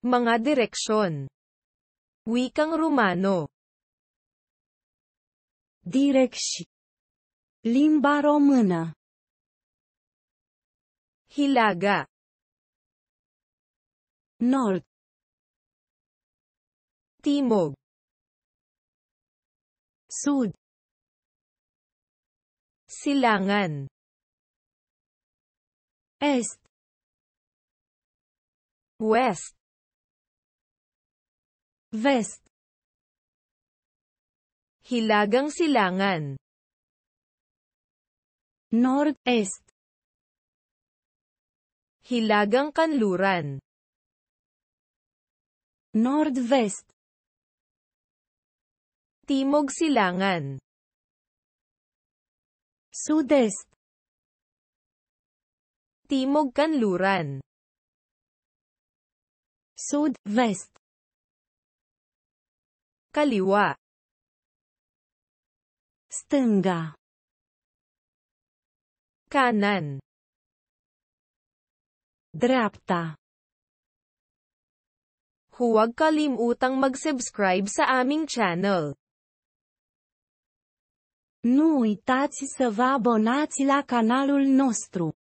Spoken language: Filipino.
Mga direksyon. Wikang Romano. Direcții. Limba română. Hilaga. North. Timog. Sud. Silangan. Est. West. Vest. Hilagang silangan. Northeast. Hilagang kanluran. Northwest. Timog silangan. Sudest. Timog kanluran. Sud-west. Kaliwa. Stânga. Canan. Dreapta. Huwag kalimutang mag-subscribe sa aming channel. Nu uitați să vă abonați la canalul nostru.